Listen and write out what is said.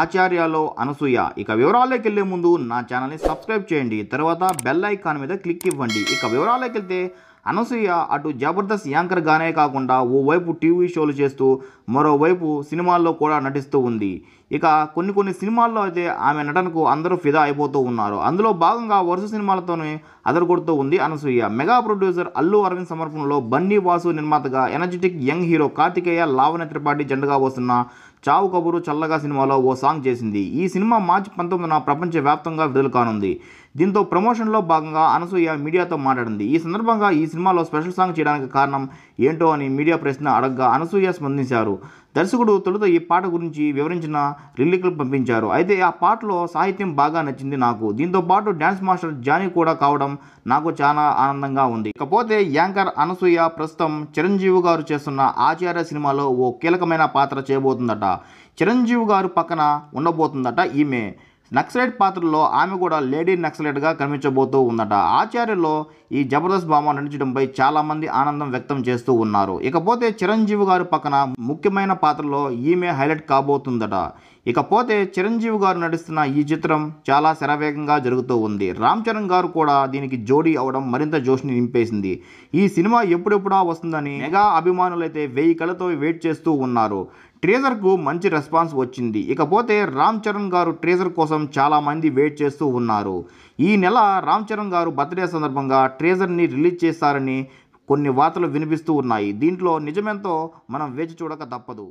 ఆచార్యలో అనసూయ ఇక వివరాల్లోకి వెళ్లే ముందు నా ఛానల్ని సబ్స్క్రైబ్ చేయండి తర్వాత బెల్ ఐకాన్ మీద క్లిక్ ఇవ్వండి ఇక వివరాల్లోకి వెళ్తే అనసూయ అటు జబర్దస్త్ యాంకర్ గానే కాకుండా ఓవైపు టీవీ షోలు చేస్తూ మరోవైపు సినిమాల్లో కూడా నటిస్తూ ఉంది ఇక కొన్ని కొన్ని సినిమాల్లో అయితే ఆమె నటనకు అందరూ ఫిదా అయిపోతూ ఉన్నారు అందులో భాగంగా వరుస సినిమాలతోనే అదరగొడుతూ ఉంది అనసూయ మెగా ప్రొడ్యూసర్ అల్లు అరవింద్ సమర్పణలో బన్నీ వాసు నిర్మాతగా energetic young hero Karthikeya Lavanya Tripathi జెండగా వస్తున్న చావు కబురు చల్లగా సినిమాలో ఓ సాంగ్ చేసింది ఈ సినిమా మార్చి పంతొమ్మిదిన ప్రపంచ వ్యాప్తంగా విడుదల కానుంది దీంతో ప్రమోషన్లో భాగంగా అనసూయ మీడియాతో మాట్లాడింది ఈ సందర్భంగా ఈ సినిమాలో స్పెషల్ సాంగ్ చేయడానికి కారణం ఏంటో అని మీడియా ప్రశ్న అడగ్గా అనసూయ స్పందించారు దర్శకుడు తొలుత ఈ పాట గురించి వివరించిన రిలీక్లు పంపించారు అయితే ఆ పాటలో సాహిత్యం బాగా నచ్చింది నాకు దీంతో పాటు డ్యాన్స్ మాస్టర్ జానీ కూడా కావడం నాకు చాలా ఆనందంగా ఉంది ఇకపోతే యాంకర్ అనసూయ ప్రస్తుతం చిరంజీవి గారు చేస్తున్న ఆచార్య సినిమాలో ఓ కీలకమైన పాత్ర చేయబోతుందట చిరంజీవి గారు పక్కన ఉండబోతుందట ఈమె నక్సలైట్ పాత్రలో ఆమె కూడా లేడీ నక్సలైట్గా కనిపించబోతూ ఉందట ఆచార్యలో ఈ జబర్దస్త్ భామ నటించడంపై చాలామంది ఆనందం వ్యక్తం చేస్తూ ఉన్నారు ఇకపోతే చిరంజీవి గారు పక్కన ముఖ్యమైన పాత్రలో ఈమె హైలైట్ కాబోతుందట ఇకపోతే చిరంజీవి గారు నటిస్తున్న ఈ చిత్రం చాలా శరవేగంగా జరుగుతూ ఉంది రామ్ చరణ్ గారు కూడా దీనికి జోడీ అవడం మరింత జోష్ని నింపేసింది ఈ సినిమా ఎప్పుడెప్పుడా వస్తుందని మెగా అభిమానులైతే వెయ్యి కళ్ళతో వెయిట్ చేస్తూ ఉన్నారు ట్రేజర్కు మంచి రెస్పాన్స్ వచ్చింది ఇకపోతే రామ్ చరణ్ గారు ట్రేజర్ కోసం చాలామంది వెయిట్ చేస్తూ ఉన్నారు ఈ నెల రామ్ చరణ్ గారు బర్త్డే సందర్భంగా ట్రేజర్ని రిలీజ్ చేస్తారని కొన్ని వార్తలు వినిపిస్తూ ఉన్నాయి దీంట్లో నిజమెంతో మనం వేచి చూడక తప్పదు